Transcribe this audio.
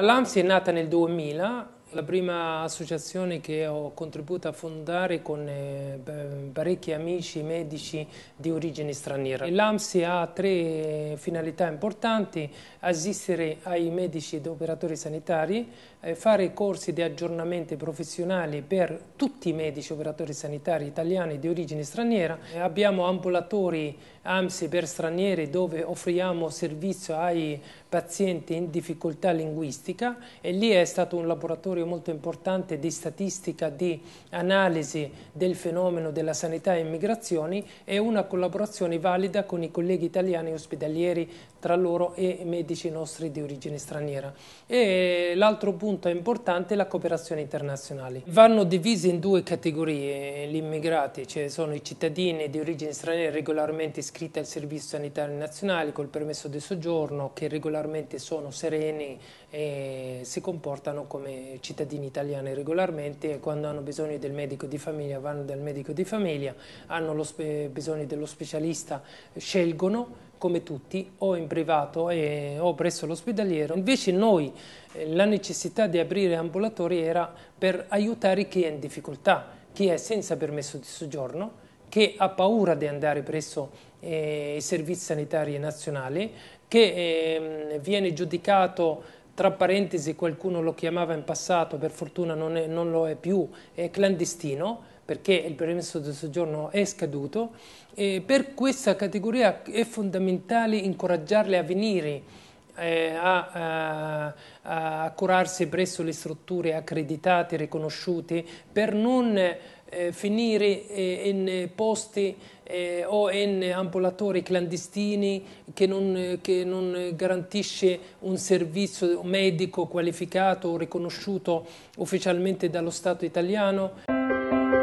L'AMSI è nata nel 2000 la prima associazione che ho contribuito a fondare con eh, parecchi amici medici di origine straniera. L'AMSI ha tre finalità importanti, assistere ai medici ed operatori sanitari, eh, fare corsi di aggiornamento professionali per tutti i medici e operatori sanitari italiani di origine straniera. Eh, abbiamo ambulatori AMSI per stranieri dove offriamo servizio ai pazienti in difficoltà linguistica e lì è stato un laboratorio laboratorio molto importante di statistica, di analisi del fenomeno della sanità e immigrazioni e una collaborazione valida con i colleghi italiani ospedalieri tra loro e medici nostri di origine straniera. E l'altro punto importante è la cooperazione internazionale. Vanno divisi in due categorie gli immigrati, cioè sono i cittadini di origine straniera regolarmente iscritti al Servizio Sanitario Nazionale col permesso di soggiorno che regolarmente sono sereni e si comportano come cittadini cittadini italiani regolarmente e quando hanno bisogno del medico di famiglia vanno dal medico di famiglia, hanno bisogno dello specialista scelgono come tutti o in privato e, o presso l'ospedaliero. Invece noi eh, la necessità di aprire ambulatori era per aiutare chi è in difficoltà, chi è senza permesso di soggiorno, che ha paura di andare presso eh, i servizi sanitari nazionali, che eh, viene giudicato tra parentesi qualcuno lo chiamava in passato, per fortuna non, è, non lo è più, è clandestino, perché il permesso di soggiorno è scaduto, e per questa categoria è fondamentale incoraggiarle a venire eh, a, a, a curarsi presso le strutture accreditate, riconosciute, per non eh, finire eh, in eh, posti eh, o in ambulatori clandestini che non, eh, che non, garantisce un servizio medico qualificato o riconosciuto ufficialmente dallo Stato italiano.